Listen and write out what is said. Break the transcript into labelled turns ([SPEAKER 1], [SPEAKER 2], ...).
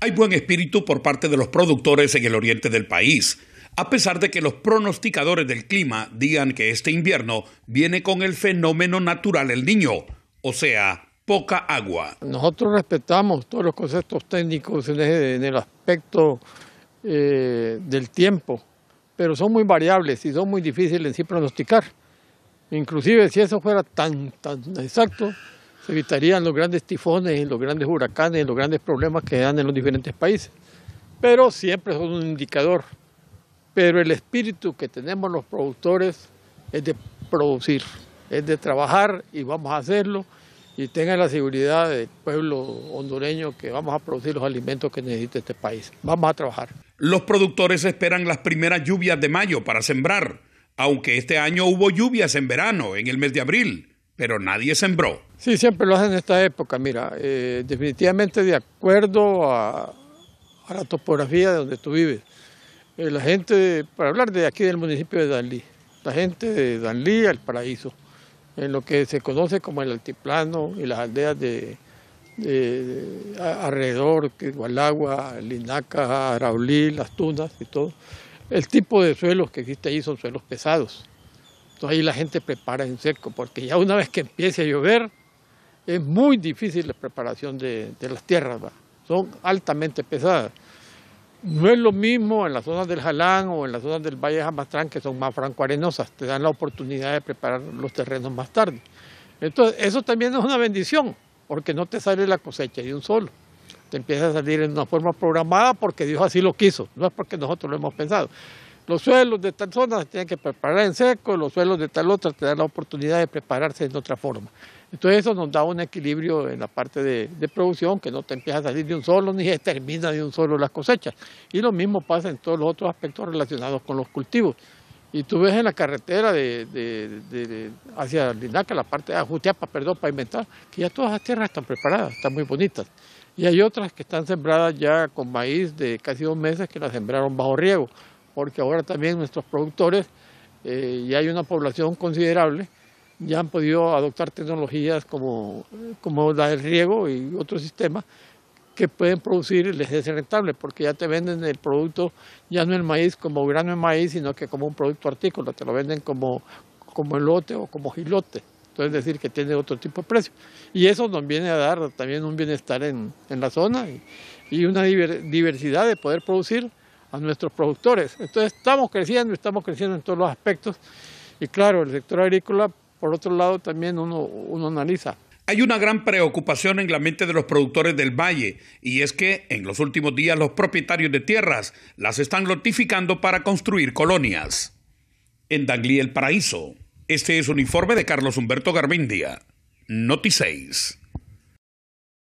[SPEAKER 1] Hay buen espíritu por parte de los productores en el oriente del país, a pesar de que los pronosticadores del clima digan que este invierno viene con el fenómeno natural el niño, o sea, poca agua.
[SPEAKER 2] Nosotros respetamos todos los conceptos técnicos en el aspecto eh, del tiempo, pero son muy variables y son muy difíciles en sí pronosticar. Inclusive si eso fuera tan, tan exacto, evitarían los grandes tifones los grandes huracanes los grandes problemas que dan en los diferentes países. Pero siempre son un indicador. Pero el espíritu que tenemos los productores es de producir, es de trabajar y vamos a hacerlo y tengan la seguridad del pueblo hondureño que vamos a producir los alimentos que necesita este país. Vamos a trabajar.
[SPEAKER 1] Los productores esperan las primeras lluvias de mayo para sembrar, aunque este año hubo lluvias en verano, en el mes de abril pero nadie
[SPEAKER 2] sembró. Sí, siempre lo hacen en esta época, mira, eh, definitivamente de acuerdo a, la topografía de donde tú vives. Eh, la gente, para hablar de aquí del municipio de Danlí, la gente de Danlí al paraíso, en lo que se conoce como el altiplano y las aldeas de, alrededor de alrededor, Gualagua, Linaca, Araulí, Las Tunas y todo. El tipo de suelos que existe allí son suelos pesados entonces ahí la gente prepara en seco, porque ya una vez que empiece a llover, es muy difícil la preparación de, las tierras, son altamente pesadas. No es lo mismo en las zonas del Jalán o en las zonas del Valle de Jamastrán, que son más francoarenosas, te dan la oportunidad de preparar los terrenos más tarde. Entonces, eso también es una bendición, porque no te sale la cosecha de un solo. Te empieza a salir en una forma programada porque Dios así lo quiso, no es porque nosotros lo hemos pensado los suelos de tal zona se tienen que preparar en seco, los suelos de tal otra te dan la oportunidad de prepararse en otra forma. Entonces eso nos da un equilibrio en la parte de, producción, que no te empieza a salir de un solo ni se termina de un solo las cosechas. Y lo mismo pasa en todos los otros aspectos relacionados con los cultivos. Y tú ves en la carretera hacia Linaca, la parte de Ajutiapa, perdón, para inventar, que ya todas las tierras están preparadas, están muy bonitas. Y hay otras que están sembradas ya con maíz de casi dos meses que las sembraron bajo riego porque ahora también nuestros productores, eh, y hay una población considerable, ya han podido adoptar tecnologías como, la del riego y otros sistemas que pueden producir y les es rentable, porque ya te venden el producto, ya no el maíz como grano de maíz, sino que como un producto artículo, te lo venden como, como elote o como gilote. Entonces, es decir que tiene otro tipo de precio. Y eso nos viene a dar también un bienestar en, la zona y, una diversidad de poder producir a nuestros productores. Entonces estamos creciendo, estamos creciendo en todos los aspectos y claro, el sector agrícola, por otro lado, también uno, analiza.
[SPEAKER 1] Hay una gran preocupación en la mente de los productores del valle y es que en los últimos días los propietarios de tierras las están lotificando para construir colonias. En Danglí el Paraíso, este es un informe de Carlos Humberto Garbindia. Noticéis.